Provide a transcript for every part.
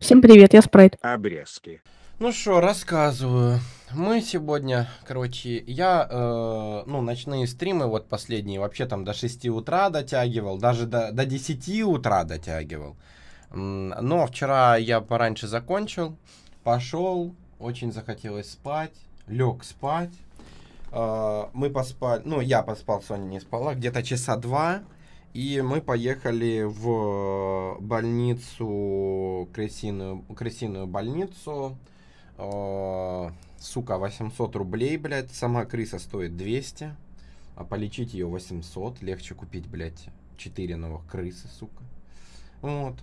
Всем привет, я Спрайт. Обрезки. Ну что, рассказываю. Мы сегодня, короче, я, э, ну, ночные стримы вот последние вообще там до 6 утра дотягивал, даже до, до 10 утра дотягивал. Но вчера я пораньше закончил, пошел, очень захотелось спать, лег спать. Э, мы поспали, ну, я поспал, Соня не спала, где-то часа два. И мы поехали в э, больницу, крысиную, крысиную больницу. Э, сука, 800 рублей, блядь. Сама крыса стоит 200. А полечить ее 800. Легче купить, блядь, 4 новых крысы, сука. Вот.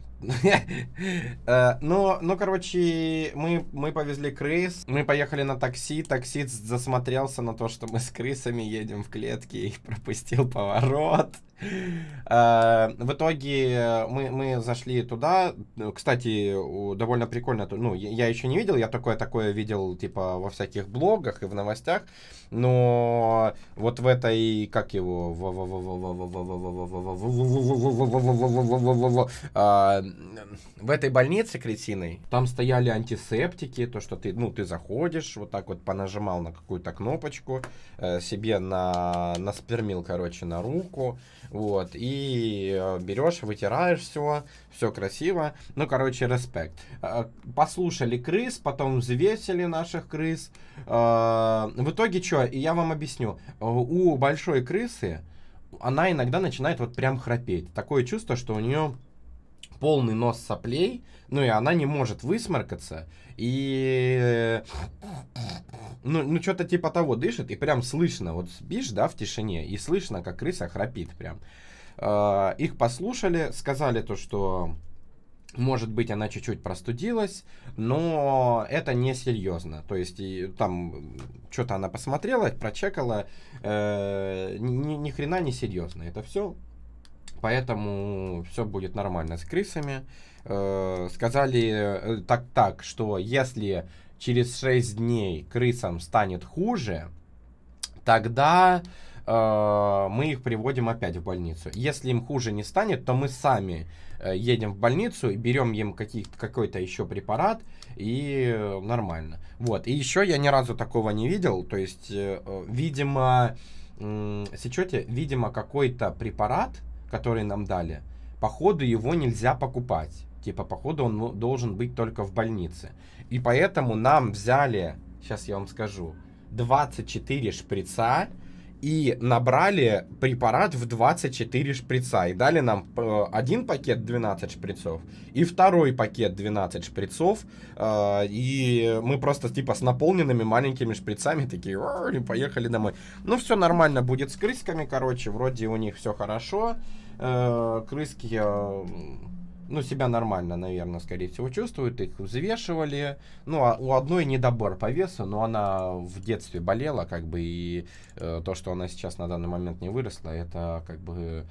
Но, ну, короче, мы, мы повезли крыс, мы поехали на такси, таксист засмотрелся на то, что мы с крысами едем в клетке и пропустил поворот. В итоге мы, мы зашли туда. Кстати, довольно прикольно. Ну, я еще не видел, я такое-такое видел, типа, во всяких блогах и в новостях. Но вот в этой, как его, в этой больнице кретиной, там стояли антисептики, то, что ты, ну, ты заходишь, вот так вот понажимал на какую-то кнопочку, э, себе на, на спермил, короче, на руку, вот, и э, берешь, вытираешь все, все красиво, ну, короче, респект. Э, послушали крыс, потом взвесили наших крыс, э, в итоге что, и я вам объясню, э, у большой крысы, она иногда начинает вот прям храпеть. Такое чувство, что у нее полный нос соплей, ну и она не может высморкаться, и ну, ну что-то типа того дышит, и прям слышно, вот спишь, да, в тишине, и слышно, как крыса храпит прям. Э, их послушали, сказали то, что может быть, она чуть-чуть простудилась, но это не серьезно. То есть, и, там что-то она посмотрела, прочекала, э, ни, ни хрена не серьезно. Это все поэтому все будет нормально с крысами. Э, сказали э, так так, что если через 6 дней крысам станет хуже, тогда э, мы их приводим опять в больницу. Если им хуже не станет, то мы сами едем в больницу и берем им какой-то еще препарат и нормально. Вот. И еще я ни разу такого не видел. То есть, видимо, сечете, видимо, какой-то препарат который нам дали, походу его нельзя покупать. Типа, походу он должен быть только в больнице. И поэтому нам взяли, сейчас я вам скажу, 24 шприца и набрали препарат в 24 шприца. И дали нам э, один пакет 12 шприцов и второй пакет 12 шприцов. Э, и мы просто типа с наполненными маленькими шприцами такие и поехали домой. Ну все нормально будет с крысками, короче, вроде у них все хорошо. Э, крыски э, ну, себя нормально, наверное, скорее всего, чувствуют. Их взвешивали. Ну, а у одной недобор по весу, но она в детстве болела, как бы, и э, то, что она сейчас на данный момент не выросла, это как бы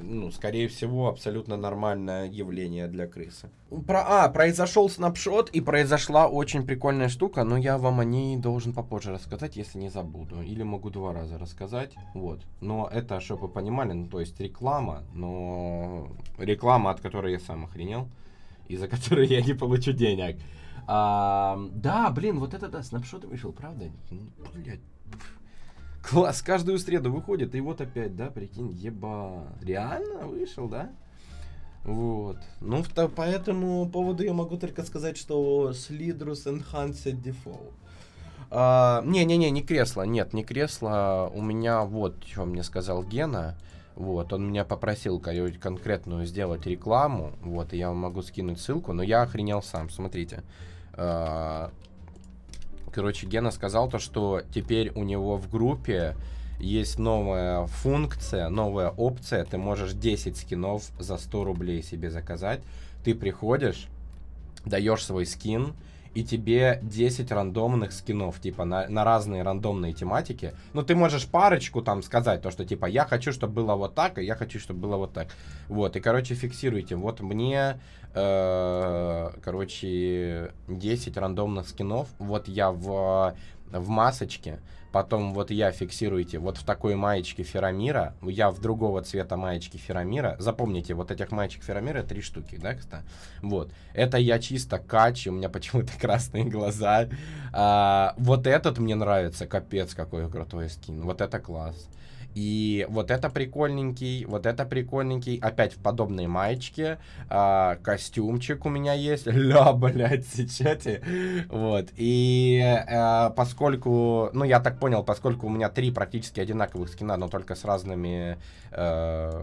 ну, скорее всего, абсолютно нормальное явление для крысы. Про, а, произошел снапшот и произошла очень прикольная штука, но я вам о ней должен попозже рассказать, если не забуду. Или могу два раза рассказать, вот. Но это, чтобы вы понимали, ну, то есть реклама, но реклама, от которой я сам охренел, и за которую я не получу денег. А, да, блин, вот это да, снапшот вышел, правда? Блять, Класс, каждую среду выходит, и вот опять, да, прикинь, еба. Реально вышел, да? Вот. Ну, то, по этому поводу я могу только сказать, что с Lidrus Enhanced Default. А, не-не-не, не кресло, нет, не кресло. У меня вот, что мне сказал Гена. Вот, он меня попросил конкретную сделать рекламу. Вот, и я вам могу скинуть ссылку, но я охренел сам, смотрите. А, Короче, Гена сказал то, что теперь у него в группе есть новая функция, новая опция. Ты можешь 10 скинов за 100 рублей себе заказать. Ты приходишь, даешь свой скин, и тебе 10 рандомных скинов, типа, на, на разные рандомные тематики. Ну, ты можешь парочку там сказать, то, что, типа, я хочу, чтобы было вот так, и я хочу, чтобы было вот так. Вот, и, короче, фиксируйте. Вот мне, э, короче, 10 рандомных скинов. Вот я в в масочке, потом вот я фиксируйте, вот в такой маечке ферамира, я в другого цвета маечки ферамира, запомните, вот этих маечек ферамира три штуки, да, кстати, вот, это я чисто качи, у меня почему-то красные глаза, а, вот этот мне нравится, капец какой крутой скин, вот это класс, и вот это прикольненький, вот это прикольненький. Опять в подобной маечке. А, костюмчик у меня есть. Ля, блядь, сечете. Вот. И а, поскольку, ну, я так понял, поскольку у меня три практически одинаковых скина, но только с разными а,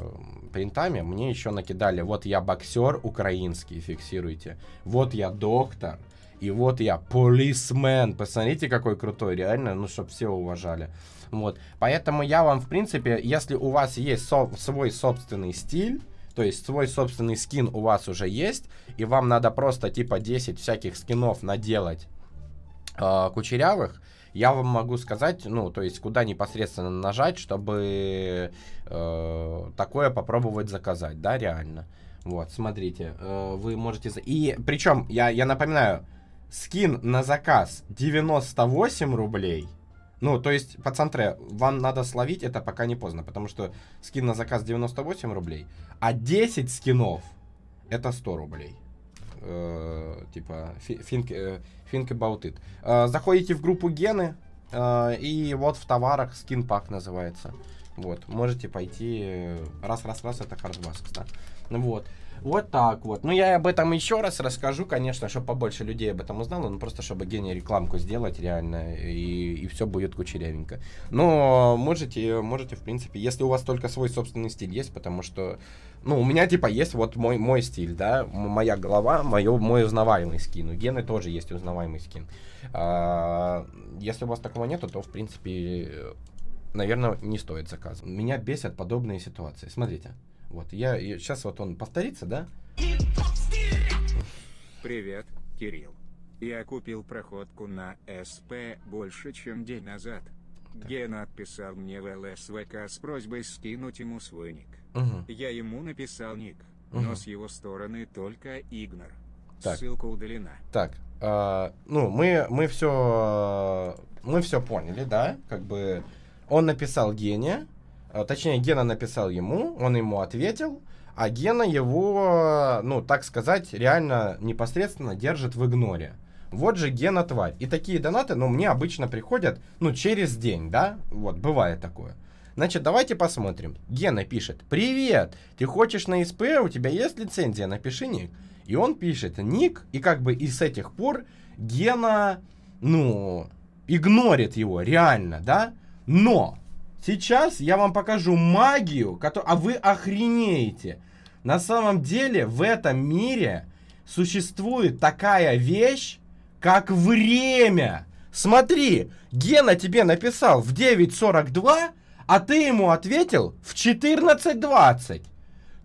принтами, мне еще накидали. Вот я боксер украинский, фиксируйте. Вот я доктор. И вот я, полисмен, посмотрите, какой крутой, реально, ну, чтобы все уважали. Вот, поэтому я вам, в принципе, если у вас есть со свой собственный стиль, то есть свой собственный скин у вас уже есть, и вам надо просто типа 10 всяких скинов наделать э, кучерявых, я вам могу сказать, ну, то есть куда непосредственно нажать, чтобы э, такое попробовать заказать, да, реально. Вот, смотрите, э, вы можете... И причем, я, я напоминаю, скин на заказ 98 рублей. Ну, то есть, пацантре, вам надо словить это пока не поздно, потому что скин на заказ 98 рублей, а 10 скинов это 100 рублей. Э, типа, think, think э, about it. Э, заходите в группу гены, э, и вот в товарах скин пак называется. Вот, можете пойти раз-раз-раз, э, это Хардбаскс, да. Ну вот. Вот так вот. Ну, я об этом еще раз расскажу, конечно, чтобы побольше людей об этом узнало, ну, просто чтобы гений рекламку сделать реально, и, и все будет кучерявенько. Но можете, можете, в принципе, если у вас только свой собственный стиль есть, потому что, ну, у меня, типа, есть вот мой, мой стиль, да, моя голова, мое, мой узнаваемый скин, у Гены тоже есть узнаваемый скин. А, если у вас такого нету, то, в принципе, наверное, не стоит заказывать. Меня бесят подобные ситуации. Смотрите, вот я сейчас вот он повторится, да? Привет, Кирилл. Я купил проходку на СП больше, чем день назад. Так. Гена отписал мне в ЛСВК с просьбой скинуть ему свой ник. Угу. Я ему написал ник, угу. но с его стороны только игнор. Так. Ссылка удалена. Так, э, ну мы мы все мы все поняли, да, как бы он написал Гене, э, точнее, Гена написал ему, он ему ответил, а Гена его, э, ну, так сказать, реально непосредственно держит в игноре. Вот же Гена тварь. И такие донаты, ну, мне обычно приходят, ну, через день, да? Вот, бывает такое. Значит, давайте посмотрим. Гена пишет. Привет! Ты хочешь на СП? У тебя есть лицензия? Напиши ник. И он пишет ник, и как бы и с этих пор Гена, ну, игнорит его, реально, да? Но сейчас я вам покажу магию, которую... А вы охренеете. На самом деле в этом мире существует такая вещь, как время. Смотри, Гена тебе написал в 9.42, а ты ему ответил в 14.20.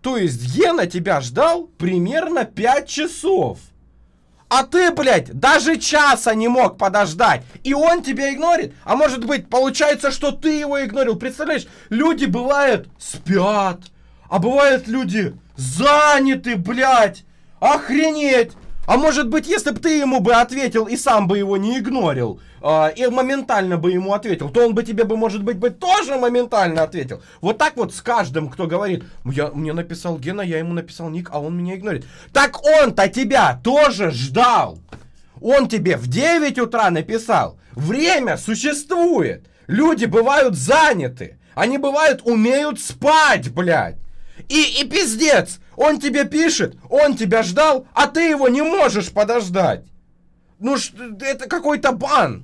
То есть Гена тебя ждал примерно 5 часов. А ты, блядь, даже часа не мог подождать. И он тебя игнорит. А может быть, получается, что ты его игнорил. Представляешь, люди бывают спят. А бывают люди заняты, блядь. Охренеть. А может быть, если бы ты ему бы ответил и сам бы его не игнорил, а, и моментально бы ему ответил, то он бы тебе бы, может быть, бы тоже моментально ответил. Вот так вот с каждым, кто говорит, я, мне написал Гена, я ему написал ник, а он меня игнорит. Так он-то тебя тоже ждал. Он тебе в 9 утра написал. Время существует. Люди бывают заняты. Они бывают умеют спать, блядь. И, и пиздец. Он тебе пишет, он тебя ждал, а ты его не можешь подождать. Ну, это какой-то бан.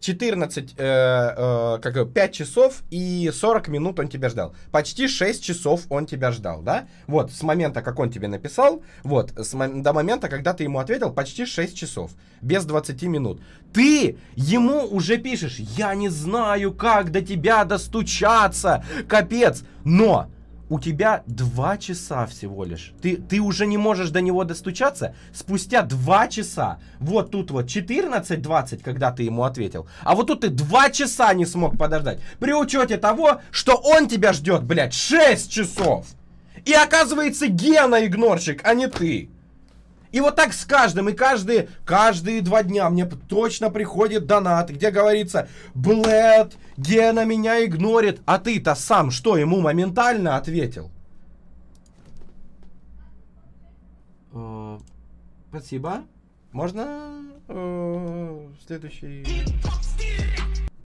14, э, э, как 5 часов и 40 минут он тебя ждал. Почти 6 часов он тебя ждал, да? Вот, с момента, как он тебе написал, вот, с, до момента, когда ты ему ответил, почти 6 часов, без 20 минут. Ты ему уже пишешь, я не знаю, как до тебя достучаться, капец, но у тебя два часа всего лишь. Ты, ты уже не можешь до него достучаться спустя два часа. Вот тут вот 14.20, когда ты ему ответил. А вот тут ты два часа не смог подождать. При учете того, что он тебя ждет, блядь, 6 часов. И оказывается Гена игнорщик, а не ты. И вот так с каждым, и каждые, каждые два дня мне точно приходит донат, где говорится, Блэд, Гена меня игнорит, а ты-то сам что ему моментально ответил? Э, спасибо. Можно э, следующий...